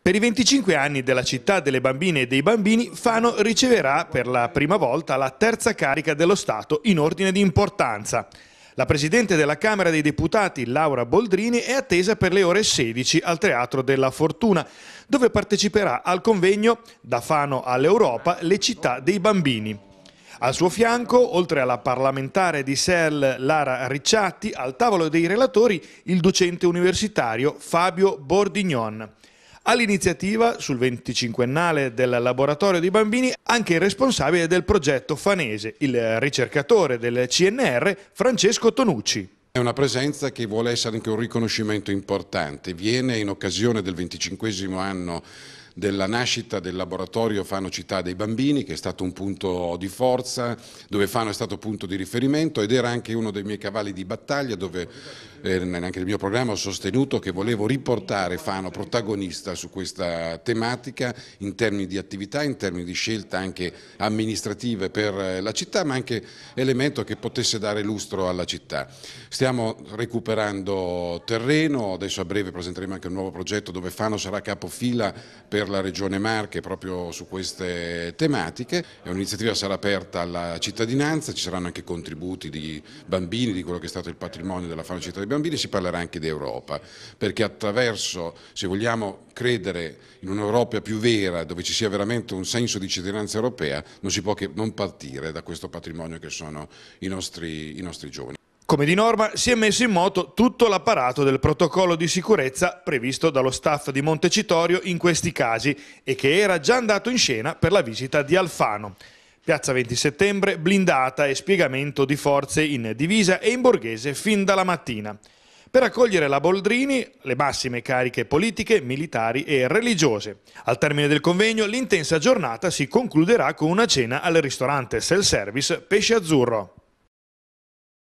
Per i 25 anni della città delle bambine e dei bambini, Fano riceverà per la prima volta la terza carica dello Stato in ordine di importanza. La Presidente della Camera dei Deputati, Laura Boldrini, è attesa per le ore 16 al Teatro della Fortuna, dove parteciperà al convegno Da Fano all'Europa, le città dei bambini. Al suo fianco, oltre alla parlamentare di SEL Lara Ricciatti, al tavolo dei relatori il docente universitario Fabio Bordignon. All'iniziativa, sul venticinquennale del laboratorio di bambini, anche il responsabile del progetto Fanese, il ricercatore del CNR, Francesco Tonucci. È una presenza che vuole essere anche un riconoscimento importante. Viene in occasione del venticinquesimo anno della nascita del laboratorio Fano Città dei Bambini, che è stato un punto di forza, dove Fano è stato punto di riferimento ed era anche uno dei miei cavalli di battaglia, dove eh, nel mio programma ho sostenuto che volevo riportare Fano protagonista su questa tematica in termini di attività, in termini di scelta anche amministrative per eh, la città, ma anche elemento che potesse dare lustro alla città. Stiamo recuperando terreno, adesso a breve presenteremo anche un nuovo progetto dove Fano sarà capofila per per la Regione Marche proprio su queste tematiche. È Un'iniziativa che sarà aperta alla cittadinanza, ci saranno anche contributi di bambini, di quello che è stato il patrimonio della fauna città dei bambini, si parlerà anche di Europa, perché attraverso, se vogliamo credere in un'Europa più vera, dove ci sia veramente un senso di cittadinanza europea, non si può che non partire da questo patrimonio che sono i nostri, i nostri giovani. Come di norma si è messo in moto tutto l'apparato del protocollo di sicurezza previsto dallo staff di Montecitorio in questi casi e che era già andato in scena per la visita di Alfano. Piazza 20 settembre blindata e spiegamento di forze in divisa e in borghese fin dalla mattina. Per accogliere la Boldrini, le massime cariche politiche, militari e religiose. Al termine del convegno, l'intensa giornata si concluderà con una cena al ristorante self-service Pesce Azzurro.